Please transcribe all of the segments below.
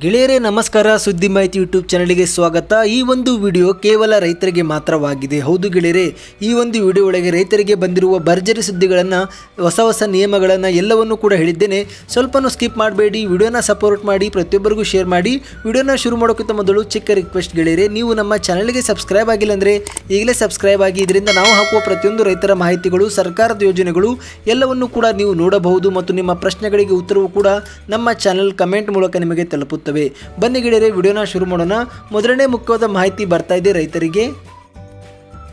ಗೆಳೆಯರೇ ನಮಸ್ಕಾರ ಸುದ್ದಿ ಮಾಹಿತಿ ಯೂಟ್ಯೂಬ್ ಚಾನಲ್ಗೆ ಸ್ವಾಗತ ಈ ಒಂದು ವಿಡಿಯೋ ಕೇವಲ ರೈತರಿಗೆ ಮಾತ್ರವಾಗಿದೆ ಹೌದು ಗೆಳೆಯರೆ ಈ ಒಂದು ವಿಡಿಯೋ ಒಳಗೆ ರೈತರಿಗೆ ಬಂದಿರುವ ಭರ್ಜರಿ ಸುದ್ದಿಗಳನ್ನು ಹೊಸ ಹೊಸ ನಿಯಮಗಳನ್ನು ಎಲ್ಲವನ್ನೂ ಕೂಡ ಹೇಳಿದ್ದೇನೆ ಸ್ವಲ್ಪನೂ ಸ್ಕಿಪ್ ಮಾಡಬೇಡಿ ವಿಡಿಯೋನ ಸಪೋರ್ಟ್ ಮಾಡಿ ಪ್ರತಿಯೊಬ್ಬರಿಗೂ ಶೇರ್ ಮಾಡಿ ವಿಡಿಯೋನ ಶುರು ಮಾಡೋಕ್ಕಿಂತ ಮೊದಲು ಚಿಕ್ಕ ರಿಕ್ವೆಸ್ಟ್ ಗೆಳೆಯರೆ ನೀವು ನಮ್ಮ ಚಾನಲ್ಗೆ ಸಬ್ಸ್ಕ್ರೈಬ್ ಆಗಿಲ್ಲ ಅಂದರೆ ಈಗಲೇ ಸಬ್ಸ್ಕ್ರೈಬ್ ಆಗಿ ಇದರಿಂದ ನಾವು ಹಾಕುವ ಪ್ರತಿಯೊಂದು ರೈತರ ಮಾಹಿತಿಗಳು ಸರ್ಕಾರದ ಯೋಜನೆಗಳು ಎಲ್ಲವನ್ನು ಕೂಡ ನೀವು ನೋಡಬಹುದು ಮತ್ತು ನಿಮ್ಮ ಪ್ರಶ್ನೆಗಳಿಗೆ ಉತ್ತರವು ಕೂಡ ನಮ್ಮ ಚಾನಲ್ ಕಮೆಂಟ್ ಮೂಲಕ ನಿಮಗೆ ತಲುಪು ಸಿಗುತ್ತವೆ ಬನ್ನಿ ಗೆಳೆಯರೆ ವಿಡಿಯೋನ ಶುರು ಮಾಡೋಣ ಮೊದಲನೇ ಮುಖ್ಯವಾದ ಮಾಹಿತಿ ಬರ್ತಾ ಇದೆ ರೈತರಿಗೆ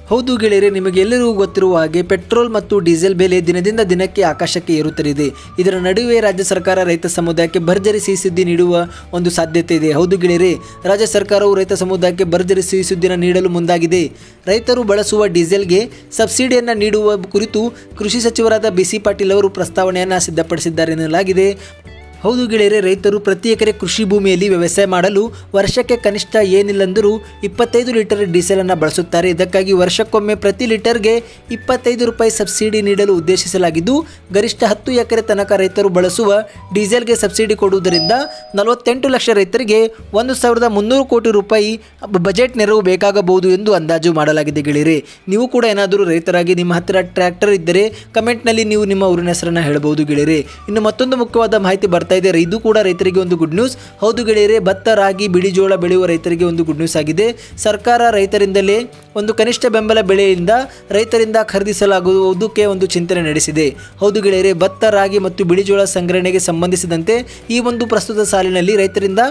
ಹೌದು ಗೆಳೆಯರೆ ನಿಮಗೆಲ್ಲರಿಗೂ ಗೊತ್ತಿರುವ ಹಾಗೆ ಪೆಟ್ರೋಲ್ ಮತ್ತು ಡೀಸೆಲ್ ಬೆಲೆ ದಿನದಿಂದ ದಿನಕ್ಕೆ ಆಕಾಶಕ್ಕೆ ಏರುತ್ತಲಿದೆ ಇದರ ನಡುವೆ ರಾಜ್ಯ ಸರ್ಕಾರ ರೈತ ಸಮುದಾಯಕ್ಕೆ ಭರ್ಜರಿ ಸಿಹಿ ಸುದ್ದಿ ನೀಡುವ ಒಂದು ಸಾಧ್ಯತೆ ಇದೆ ಹೌದು ಗೆಳೆಯರೆ ರಾಜ್ಯ ಸರ್ಕಾರವು ರೈತ ಸಮುದಾಯಕ್ಕೆ ಭರ್ಜರಿ ಸಿಹಿ ನೀಡಲು ಮುಂದಾಗಿದೆ ರೈತರು ಬಳಸುವ ಡೀಸೆಲ್ಗೆ ಸಬ್ಸಿಡಿಯನ್ನು ನೀಡುವ ಕುರಿತು ಕೃಷಿ ಸಚಿವರಾದ ಬಿ ಸಿ ಪಾಟೀಲ್ ಅವರು ಪ್ರಸ್ತಾವನೆಯನ್ನು ಸಿದ್ಧಪಡಿಸಿದ್ದಾರೆ ಎನ್ನಲಾಗಿದೆ ಹೌದು ಗೆಳೆಯರೆ ರೈತರು ಪ್ರತಿ ಎಕರೆ ಕೃಷಿ ಭೂಮಿಯಲ್ಲಿ ವ್ಯವಸಾಯ ಮಾಡಲು ವರ್ಷಕ್ಕೆ ಕನಿಷ್ಠ ಏನಿಲ್ಲಂದರೂ ಇಪ್ಪತ್ತೈದು ಲೀಟರ್ ಡೀಸೆಲ್ ಅನ್ನು ಬಳಸುತ್ತಾರೆ ಇದಕ್ಕಾಗಿ ವರ್ಷಕ್ಕೊಮ್ಮೆ ಪ್ರತಿ ಲೀಟರ್ಗೆ ಇಪ್ಪತ್ತೈದು ರೂಪಾಯಿ ಸಬ್ಸಿಡಿ ನೀಡಲು ಉದ್ದೇಶಿಸಲಾಗಿದ್ದು ಗರಿಷ್ಠ ಹತ್ತು ಎಕರೆ ತನಕ ರೈತರು ಬಳಸುವ ಡೀಸೆಲ್ಗೆ ಸಬ್ಸಿಡಿ ಕೊಡುವುದರಿಂದ ನಲವತ್ತೆಂಟು ಲಕ್ಷ ರೈತರಿಗೆ ಒಂದು ಸಾವಿರದ ಮುನ್ನೂರು ಕೋಟಿ ರೂಪಾಯಿ ಬಜೆಟ್ ನೆರವು ಬೇಕಾಗಬಹುದು ಎಂದು ಅಂದಾಜು ಮಾಡಲಾಗಿದೆ ಗೆಳೆಯರೆ ನೀವು ಕೂಡ ಏನಾದರೂ ರೈತರಾಗಿ ನಿಮ್ಮ ಹತ್ತಿರ ಟ್ರ್ಯಾಕ್ಟರ್ ಇದ್ದರೆ ಕಮೆಂಟ್ನಲ್ಲಿ ನೀವು ನಿಮ್ಮ ಊರಿನ ಹೆಸರನ್ನು ಹೇಳಬಹುದು ಗೆಳೆಯರೆ ಇನ್ನು ಮತ್ತೊಂದು ಮುಖ್ಯವಾದ ಮಾಹಿತಿ ಬರ್ತಾ ಇದೆ ಇದು ಕೂಡ ರೈತರಿಗೆ ಒಂದು ಗುಡ್ ನ್ಯೂಸ್ ಹೌದು ಗೆಳೆಯರೆ ಭತ್ತ ರಾಗಿ ಬಿಳಿಜೋಳ ಬೆಳೆಯುವ ರೈತರಿಗೆ ಒಂದು ಗುಡ್ ನ್ಯೂಸ್ ಆಗಿದೆ ಸರ್ಕಾರ ರೈತರಿಂದಲೇ ಒಂದು ಕನಿಷ್ಠ ಬೆಂಬಲ ಬೆಲೆಯಿಂದ ರೈತರಿಂದ ಖರೀದಿಸಲಾಗುವುದಕ್ಕೆ ಒಂದು ಚಿಂತನೆ ನಡೆಸಿದೆ ಹೌದು ಗೆಳೆಯರೆ ಭತ್ತ ರಾಗಿ ಮತ್ತು ಬಿಳಿಜೋಳ ಸಂಗ್ರಹಣೆಗೆ ಸಂಬಂಧಿಸಿದಂತೆ ಈ ಒಂದು ಪ್ರಸ್ತುತ ಸಾಲಿನಲ್ಲಿ ರೈತರಿಂದ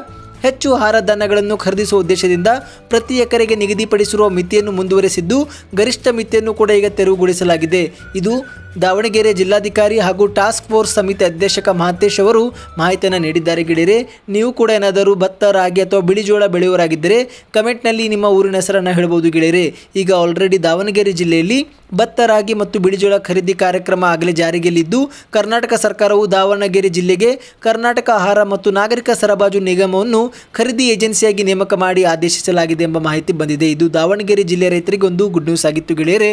ಹೆಚ್ಚು ಆಹಾರ ಧಾನ್ಯಗಳನ್ನು ಖರೀದಿಸುವ ಉದ್ದೇಶದಿಂದ ಪ್ರತಿ ಎಕರೆಗೆ ನಿಗದಿಪಡಿಸಿರುವ ಮಿತಿಯನ್ನು ಮುಂದುವರೆಸಿದ್ದು ಗರಿಷ್ಠ ಮಿತಿಯನ್ನು ಕೂಡ ಈಗ ತೆರವುಗೊಳಿಸಲಾಗಿದೆ ಇದು ದಾವಣಗೆರೆ ಜಿಲ್ಲಾಧಿಕಾರಿ ಹಾಗೂ ಟಾಸ್ಕ್ ಫೋರ್ಸ್ ಸಮಿತಿ ಅಧ್ಯಕ್ಷಕ ಮಹಾಂತೇಶ್ ಅವರು ಮಾಹಿತಿಯನ್ನು ನೀಡಿದ್ದಾರೆ ಗೆಳೆಯರೆ ನೀವು ಕೂಡ ಏನಾದರೂ ಭತ್ತ ರಾಗಿ ಅಥವಾ ಬಿಳಿಜೋಳ ಬೆಳೆಯುವರಾಗಿದ್ದರೆ ಕಮೆಂಟ್ನಲ್ಲಿ ನಿಮ್ಮ ಊರಿನ ಹೆಸರನ್ನು ಹೇಳಬಹುದು ಗೆಳೆಯರೆ ಈಗ ಆಲ್ರೆಡಿ ದಾವಣಗೆರೆ ಜಿಲ್ಲೆಯಲ್ಲಿ ಭತ್ತ ರಾಗಿ ಮತ್ತು ಬಿಳಿಜೋಳ ಖರೀದಿ ಕಾರ್ಯಕ್ರಮ ಆಗಲೇ ಜಾರಿಗೆಯಲ್ಲಿದ್ದು ಕರ್ನಾಟಕ ಸರ್ಕಾರವು ದಾವಣಗೆರೆ ಜಿಲ್ಲೆಗೆ ಕರ್ನಾಟಕ ಆಹಾರ ಮತ್ತು ನಾಗರಿಕ ಸರಬಾಜು ನಿಗಮವನ್ನು ಖರೀದಿ ಏಜೆನ್ಸಿಯಾಗಿ ನೇಮಕ ಮಾಡಿ ಆದೇಶಿಸಲಾಗಿದೆ ಎಂಬ ಮಾಹಿತಿ ಬಂದಿದೆ ಇದು ದಾವಣಗೆರೆ ಜಿಲ್ಲೆ ರೈತರಿಗೆ ಒಂದು ಗುಡ್ ನ್ಯೂಸ್ ಆಗಿತ್ತು ಗೆಳೆಯರೆ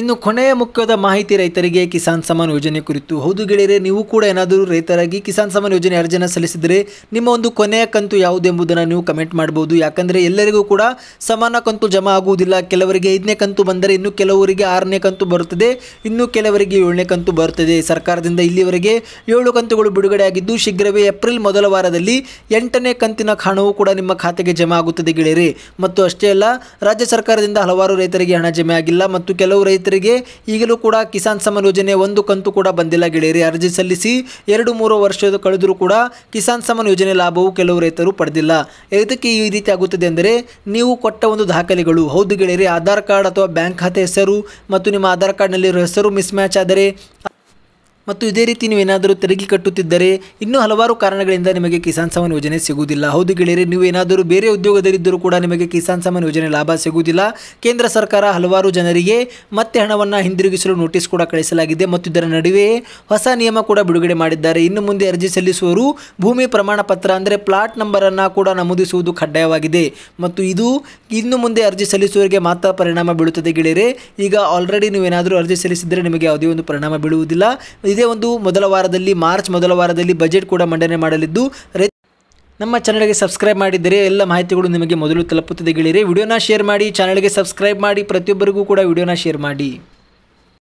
ಇನ್ನು ಕೊನೆಯ ಮುಖ್ಯವಾದ ಮಾಹಿತಿ ರೈತರಿಗೆ ಕಿಸಾನ್ ಸಮಾನ್ ಯೋಜನೆ ಕುರಿತು ಹೌದು ಗೆಳೆಯರೆ ನೀವು ಕೂಡ ಏನಾದರೂ ರೈತರಾಗಿ ಕಿಸಾನ್ ಸಮಾನ್ ಯೋಜನೆ ಅರ್ಜಿಯನ್ನು ಸಲ್ಲಿಸಿದರೆ ನಿಮ್ಮ ಒಂದು ಕೊನೆಯ ಕಂತು ಯಾವುದು ಎಂಬುದನ್ನು ನೀವು ಕಮೆಂಟ್ ಮಾಡ್ಬೋದು ಯಾಕಂದರೆ ಎಲ್ಲರಿಗೂ ಕೂಡ ಸಮಾನ ಕಂತು ಜಮಾ ಆಗುವುದಿಲ್ಲ ಕೆಲವರಿಗೆ ಐದನೇ ಕಂತು ಬಂದರೆ ಇನ್ನು ಕೆಲವರಿಗೆ ಆರನೇ ಕಂತು ಬರುತ್ತದೆ ಇನ್ನು ಕೆಲವರಿಗೆ ಏಳನೇ ಕಂತು ಬರುತ್ತದೆ ಸರ್ಕಾರದಿಂದ ಇಲ್ಲಿವರೆಗೆ ಏಳು ಕಂತುಗಳು ಬಿಡುಗಡೆಯಾಗಿದ್ದು ಶೀಘ್ರವೇ ಏಪ್ರಿಲ್ ಮೊದಲ ವಾರದಲ್ಲಿ ಎಂಟನೇ ಕಂತಿನ ಹಣವು ಕೂಡ ನಿಮ್ಮ ಖಾತೆಗೆ ಜಮಾ ಆಗುತ್ತದೆ ಗೆಳೆಯರೆ ಮತ್ತು ಅಷ್ಟೇ ಅಲ್ಲ ರಾಜ್ಯ ಸರ್ಕಾರದಿಂದ ಹಲವಾರು ರೈತರಿಗೆ ಹಣ ಜಮೆ ಆಗಿಲ್ಲ ಮತ್ತು ಕೆಲವು ರೈತರಿಗೆ ಈಗಲೂ ಕೂಡ ಕಿಸಾನ್ ಸಮ್ಮಾನ್ ಯೋಜನೆ ಒಂದು ಕಂತು ಕೂಡ ಬಂದಿಲ್ಲ ಗೆಳೆಯರಿ ಅರ್ಜಿ ಸಲ್ಲಿಸಿ ಎರಡು ಮೂರು ವರ್ಷದ ಕಳೆದರೂ ಕೂಡ ಕಿಸಾನ್ ಸಮ್ಮಾನ್ ಯೋಜನೆ ಲಾಭವು ಕೆಲವು ರೈತರು ಪಡೆದಿಲ್ಲ ಇದಕ್ಕೆ ಈ ರೀತಿ ಆಗುತ್ತದೆ ಅಂದರೆ ನೀವು ಕೊಟ್ಟ ಒಂದು ದಾಖಲೆಗಳು ಹೌದು ಗೆಳೆಯರಿ ಆಧಾರ್ ಕಾರ್ಡ್ ಅಥವಾ ಬ್ಯಾಂಕ್ ಖಾತೆ ಹೆಸರು ಮತ್ತು ನಿಮ್ಮ ಆಧಾರ್ ಕಾರ್ಡ್ನಲ್ಲಿರೋ ಹೆಸರು ಮಿಸ್ ಮ್ಯಾಚ್ ಆದರೆ ಮತ್ತು ಇದೇ ರೀತಿ ನೀವೇನಾದರೂ ತೆರಿಗೆ ಕಟ್ಟುತ್ತಿದ್ದರೆ ಇನ್ನೂ ಹಲವಾರು ಕಾರಣಗಳಿಂದ ನಿಮಗೆ ಕಿಸಾನ್ ಸಮ್ಮನ್ ಯೋಜನೆ ಸಿಗುವುದಿಲ್ಲ ಹೌದು ಗೆಳೆಯರೆ ನೀವು ಏನಾದರೂ ಬೇರೆ ಉದ್ಯೋಗದಲ್ಲಿದ್ದರೂ ಕೂಡ ನಿಮಗೆ ಕಿಸಾನ್ ಸಮ್ಮಾನ್ ಯೋಜನೆ ಲಾಭ ಸಿಗುವುದಿಲ್ಲ ಕೇಂದ್ರ ಸರ್ಕಾರ ಹಲವಾರು ಜನರಿಗೆ ಮತ್ತೆ ಹಣವನ್ನು ಹಿಂದಿರುಗಿಸಲು ನೋಟಿಸ್ ಕೂಡ ಕಳಿಸಲಾಗಿದೆ ಮತ್ತು ಇದರ ನಡುವೆ ಹೊಸ ನಿಯಮ ಕೂಡ ಬಿಡುಗಡೆ ಮಾಡಿದ್ದಾರೆ ಇನ್ನು ಮುಂದೆ ಅರ್ಜಿ ಸಲ್ಲಿಸುವವರು ಭೂಮಿ ಪ್ರಮಾಣ ಪತ್ರ ಅಂದರೆ ಪ್ಲಾಟ್ ನಂಬರನ್ನು ಕೂಡ ನಮೂದಿಸುವುದು ಕಡ್ಡಾಯವಾಗಿದೆ ಮತ್ತು ಇದು ಇನ್ನು ಮುಂದೆ ಅರ್ಜಿ ಸಲ್ಲಿಸುವವರಿಗೆ ಮಾತ್ರ ಪರಿಣಾಮ ಬೀಳುತ್ತದೆ ಗೆಳೆಯರೆ ಈಗ ಆಲ್ರೆಡಿ ನೀವೇನಾದರೂ ಅರ್ಜಿ ಸಲ್ಲಿಸಿದರೆ ನಿಮಗೆ ಯಾವುದೇ ಒಂದು ಪರಿಣಾಮ ಬೀಳುವುದಿಲ್ಲ ಇದೇ ಒಂದು ಮೊದಲ ವಾರದಲ್ಲಿ ಮಾರ್ಚ್ ಮೊದಲ ವಾರದಲ್ಲಿ ಬಜೆಟ್ ಕೂಡ ಮಂಡನೆ ಮಾಡಲಿದ್ದು ನಮ್ಮ ಚಾನಲ್ಗೆ ಸಬ್ಸ್ಕ್ರೈಬ್ ಮಾಡಿದರೆ ಎಲ್ಲ ಮಾಹಿತಿಗಳು ನಿಮಗೆ ಮೊದಲು ತಲುಪುತ್ತದೆ ಗೆಳೆಯರೆ ವಿಡಿಯೋನ ಶೇರ್ ಮಾಡಿ ಚಾನಲ್ಗೆ ಸಬ್ಸ್ಕ್ರೈಬ್ ಮಾಡಿ ಪ್ರತಿಯೊಬ್ಬರಿಗೂ ಕೂಡ ವಿಡಿಯೋನ ಶೇರ್ ಮಾಡಿ